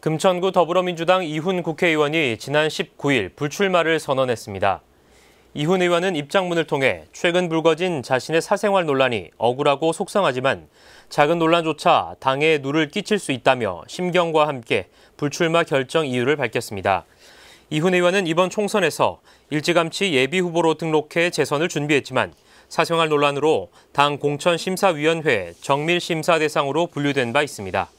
금천구 더불어민주당 이훈 국회의원이 지난 19일 불출마를 선언했습니다. 이훈 의원은 입장문을 통해 최근 불거진 자신의 사생활 논란이 억울하고 속상하지만 작은 논란조차 당에 누를 끼칠 수 있다며 심경과 함께 불출마 결정 이유를 밝혔습니다. 이훈 의원은 이번 총선에서 일찌감치 예비 후보로 등록해 재선을 준비했지만 사생활 논란으로 당 공천심사위원회 정밀심사 대상으로 분류된 바 있습니다.